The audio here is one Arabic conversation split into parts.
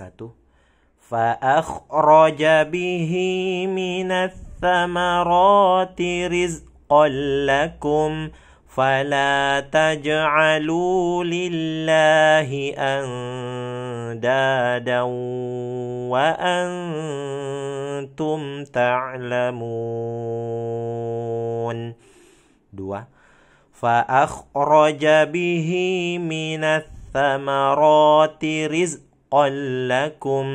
satu فأخرج به من الثمرات رزقا لكم فلا تجعلوا لله أندادا وأنتم تعلمون دوا فأخرج به من الثمرات رزقا حقا لكم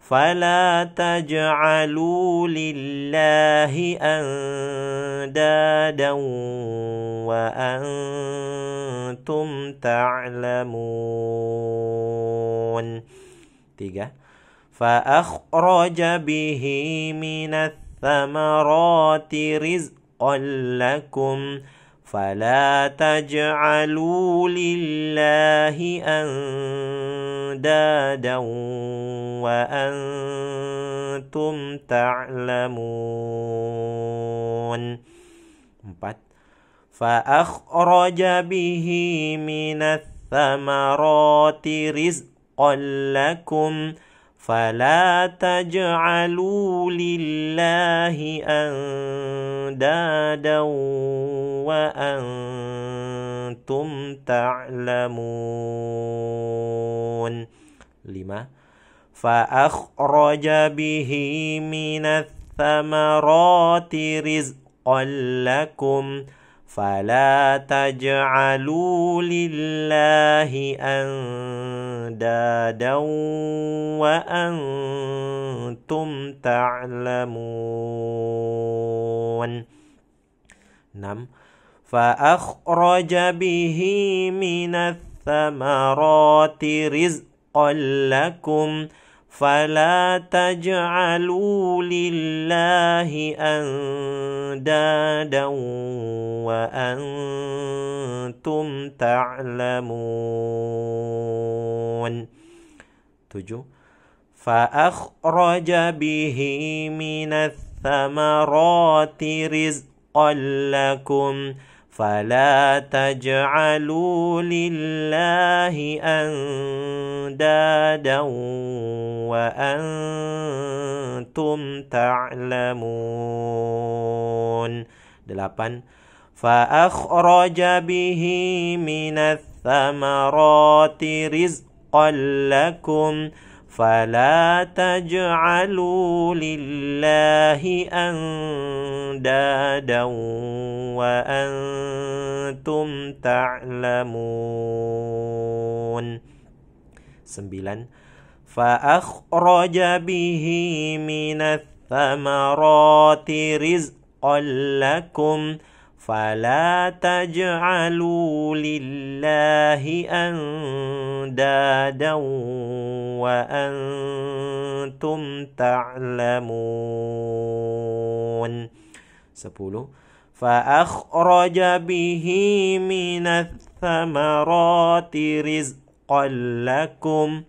فلا تجعلوا لله اندادا وانتم تعلمون tiga فأخرج به من الثمرات رزقا لكم فلا تجعلوا لله أندادا أندادا وأنتم تعلمون فأخرج به من الثمرات رزقا لكم فلا تجعلوا لله أندادا وأنتم تعلمون يعلمون لما فأخرج به من الثمرات رزقا لكم فلا تجعلوا لله أندادا وأنتم تعلمون نعم فأخرج به من الثمرات الثمرات رزقا لكم فلا تجعلوا لله اندادا وانتم تعلمون تجو فاخرج به من الثمرات رزقا لكم فلا تجعلوا لله اندادا وانتم تعلمون 8 فاخرج به من الثمرات رزقا لكم فلا تجعلوا لله اندادا وانتم تعلمون سبيلان فاخرج به من الثمرات رزقا لكم فلا تجعلوا لله اندادا وانتم تعلمون سبولو فاخرج به من الثمرات رزقا لكم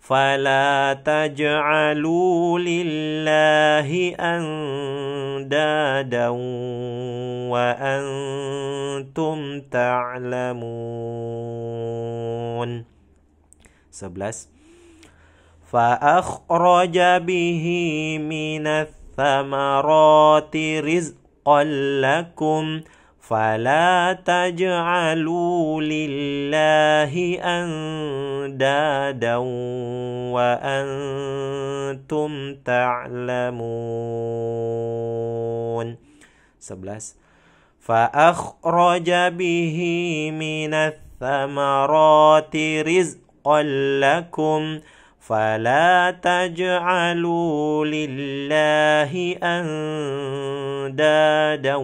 فلا تجعلوا لله أندادا أندادا وأنتم تعلمون 11 فأخرج به من الثمرات رزقا لكم فلا تجعلوا لله اندادا وانتم تعلمون 11 فأخرج به من الثمرات رزقا لكم فلا تجعلوا لله اندادا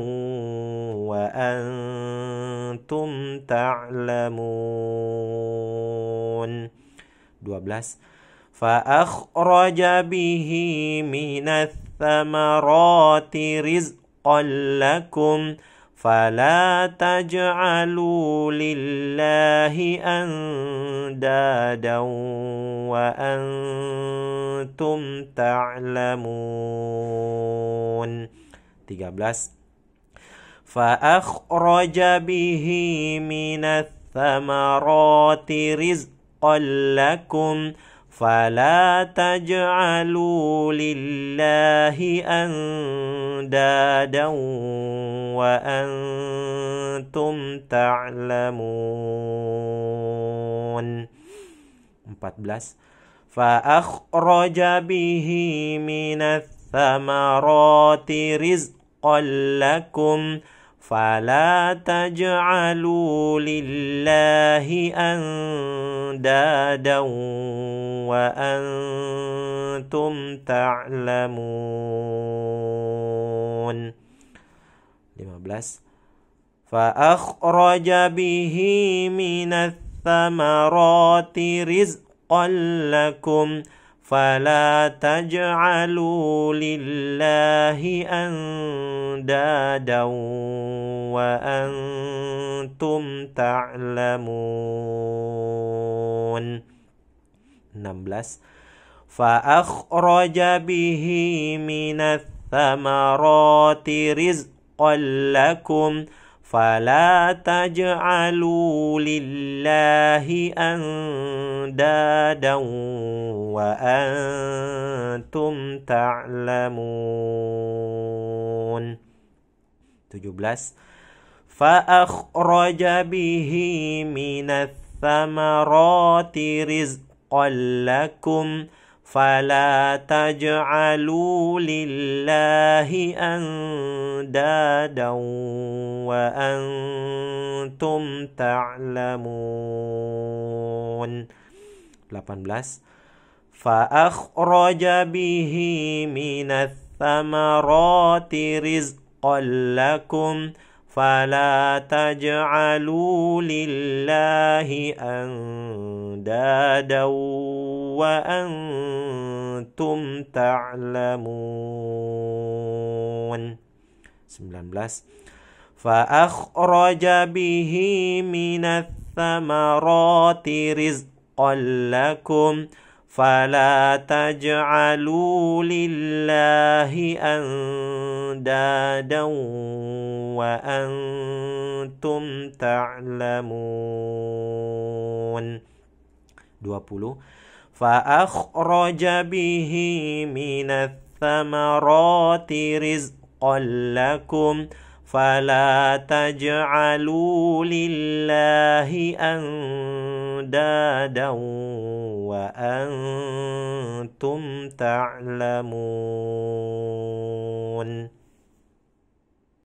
وانتم تعلمون 12 فاخرج به من الثمرات رزقا لكم فلا تجعلوا لله اندادا وانتم تعلمون 13 فأخرج به من الثمرات رزقا لكم فلا تجعلوا لله اندادا وانتم تعلمون 14 فأخرج به من الثمرات رزقا لكم فلا تجعلوا لله اندادا وانتم تعلمون 15 فاخرج به من الثمرات رزقا لكم فلا تجعلوا لله اندادا وانتم تعلمون 16 فأخرج به من الثمرات رزقا لكم فلا تجعلوا لله اندادا وانتم تعلمون 17 فاخرج به من الثمرات رزقا لكم فلا تجعلوا لله اندادا وانتم تعلمون 18 فأخرج به من الثمرات رزقا لكم فلا تجعلوا لله أندادا وأنتم تعلمون 19 فأخرج به من الثمرات رزقا لكم فلا تجعلوا لله أندادا وأنتم تعلمون 20 فأخرج به من الثمرات رزقا لكم فلا تجعلوا لله أندادا وأنتم تعلمون